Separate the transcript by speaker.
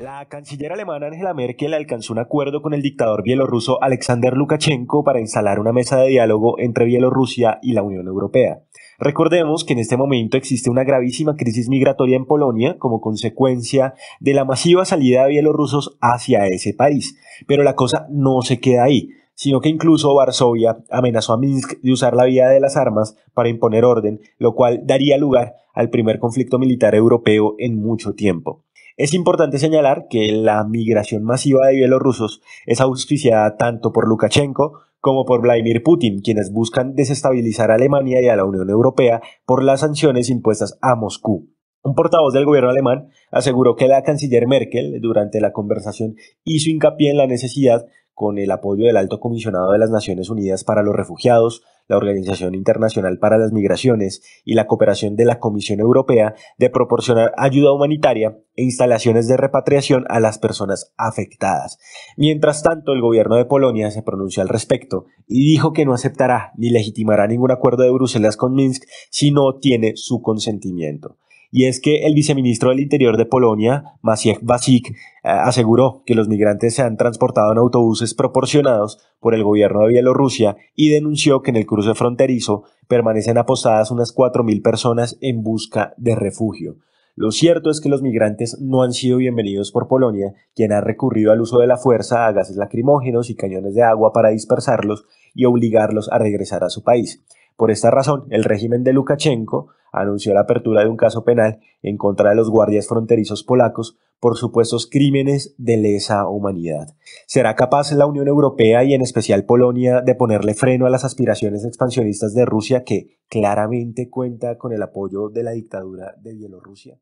Speaker 1: La canciller alemana Angela Merkel alcanzó un acuerdo con el dictador bielorruso Alexander Lukashenko para instalar una mesa de diálogo entre Bielorrusia y la Unión Europea. Recordemos que en este momento existe una gravísima crisis migratoria en Polonia como consecuencia de la masiva salida de bielorrusos hacia ese país. Pero la cosa no se queda ahí sino que incluso Varsovia amenazó a Minsk de usar la vía de las armas para imponer orden, lo cual daría lugar al primer conflicto militar europeo en mucho tiempo. Es importante señalar que la migración masiva de bielorrusos es auspiciada tanto por Lukashenko como por Vladimir Putin, quienes buscan desestabilizar a Alemania y a la Unión Europea por las sanciones impuestas a Moscú. Un portavoz del gobierno alemán aseguró que la canciller Merkel, durante la conversación, hizo hincapié en la necesidad, con el apoyo del alto comisionado de las Naciones Unidas para los Refugiados, la Organización Internacional para las Migraciones y la cooperación de la Comisión Europea de proporcionar ayuda humanitaria e instalaciones de repatriación a las personas afectadas. Mientras tanto, el gobierno de Polonia se pronunció al respecto y dijo que no aceptará ni legitimará ningún acuerdo de Bruselas con Minsk si no tiene su consentimiento y es que el viceministro del Interior de Polonia, Maciej Basik, eh, aseguró que los migrantes se han transportado en autobuses proporcionados por el gobierno de Bielorrusia y denunció que en el cruce fronterizo permanecen apostadas unas 4.000 personas en busca de refugio. Lo cierto es que los migrantes no han sido bienvenidos por Polonia, quien ha recurrido al uso de la fuerza a gases lacrimógenos y cañones de agua para dispersarlos y obligarlos a regresar a su país. Por esta razón, el régimen de Lukashenko anunció la apertura de un caso penal en contra de los guardias fronterizos polacos por supuestos crímenes de lesa humanidad. ¿Será capaz la Unión Europea y en especial Polonia de ponerle freno a las aspiraciones expansionistas de Rusia que claramente cuenta con el apoyo de la dictadura de Bielorrusia?